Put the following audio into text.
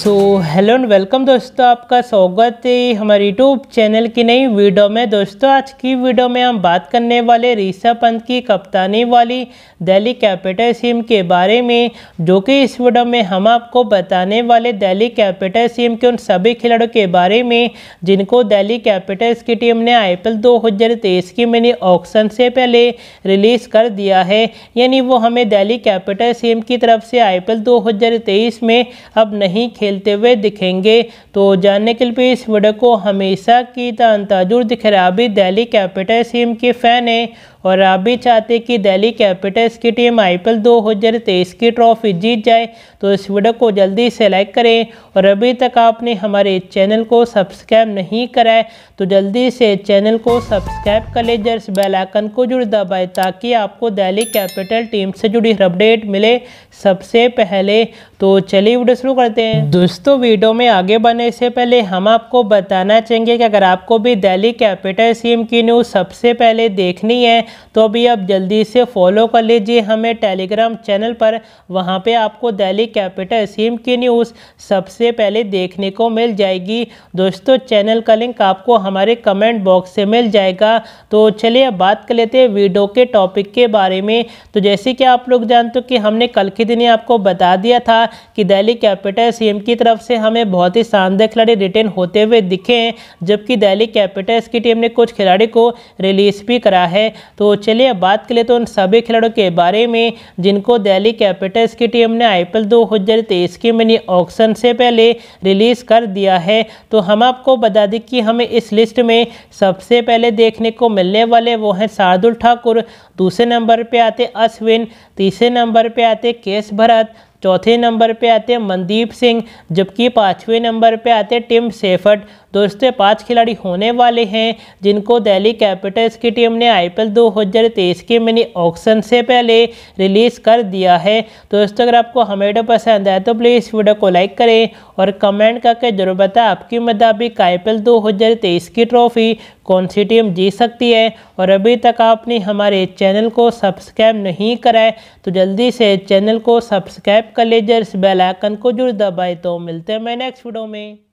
so hello and welcome दोस्तों आपका स्वागत है हमारे यूट्यूब चैनल की नई वीडियो में दोस्तों आज की वीडियो में हम बात करने वाले ऋषभ पंत की कप्तानी वाली दिल्ली कैपिटल टीम के बारे में जो कि इस वीडियो में हम आपको बताने वाले दिल्ली कैपिटल टीम के उन सभी खिलाड़ियों के बारे में जिनको दिल्ली कैपिटल्स की टीम ने आई पी की मिनी ऑक्शन से पहले रिलीज़ कर दिया है यानी वो हमें दिल्ली कैपिटल टीम की तरफ से आई पी में अब नहीं खेलते हुए दिखेंगे तो जानने के लिए इस वीडियो को हमेशा की तरह ताजुर दिख रहा अभी दिल्ली कैपिटल्स टीम के फ़ैन हैं और आप भी चाहते कि दिल्ली कैपिटल्स की टीम आई पी एल दो हज़ार तेईस की ट्रॉफी जीत जाए तो इस वीडियो को जल्दी से लाइक करें और अभी तक आपने हमारे चैनल को सब्सक्राइब नहीं करा है तो जल्दी से चैनल को सब्सक्राइब कर ले जर्स बेल आइकन को जुड़ दबाए ताकि आपको दिल्ली कैपिटल टीम से जुड़ी अपडेट मिले सबसे पहले तो चलिए वीडियो शुरू करते हैं दोस्तों वीडियो में आगे बढ़ने से पहले हम आपको बताना चाहेंगे कि अगर आपको भी दिल्ली कैपिटल सीम की न्यूज़ सबसे पहले देखनी है तो अभी आप जल्दी से फॉलो कर लीजिए हमें टेलीग्राम चैनल पर वहां पे आपको दिल्ली कैपिटल सीम की न्यूज़ सबसे पहले देखने को मिल जाएगी दोस्तों चैनल का लिंक आपको हमारे कमेंट बॉक्स से मिल जाएगा तो चलिए अब बात कर लेते हैं वीडियो के टॉपिक के बारे में तो जैसे कि आप लोग जानते हो कि हमने कल के दिन ही आपको बता दिया था कि दिल्ली कैपिटल सीम की तरफ से हमें बहुत ही शानदार खिलाड़ी रिटेन होते हुए दिखे हैं जबकि दिल्ली कैपिटल्स की टीम ने कुछ खिलाड़ी को रिलीज भी करा है तो चलिए अब बात करें तो उन सभी खिलाड़ियों के बारे में जिनको दिल्ली कैपिटल्स की टीम ने आई पी एल दो हज़ार तेईस के मिनी ऑक्शन से पहले रिलीज़ कर दिया है तो हम आपको बता दें कि हमें इस लिस्ट में सबसे पहले देखने को मिलने वाले वो हैं शार्दुल ठाकुर दूसरे नंबर पर आते अश्विन तीसरे नंबर पर आते केश भरत चौथे नंबर पे आते हैं मनदीप सिंह जबकि पाँचवें नंबर पे आते हैं टिम सेफर्ट दोस्तों पाँच खिलाड़ी होने वाले हैं जिनको दिल्ली कैपिटल्स की टीम ने आईपीएल 2023 के मिनी ऑक्शन से पहले रिलीज़ कर दिया है दोस्तों अगर आपको हमें पसंद आए तो प्लीज़ वीडियो को लाइक करें और कमेंट करके जरूर बताएं आपके मुताबिक आई पी की ट्रॉफ़ी कौन सी टीम जीत सकती है और अभी तक आपने हमारे चैनल को सब्सक्राइब नहीं कराए तो जल्दी से चैनल को सब्सक्राइब कर लीजिए इस बेल आइकन को जरूर दबाए तो मिलते हैं मैं नेक्स्ट वीडियो में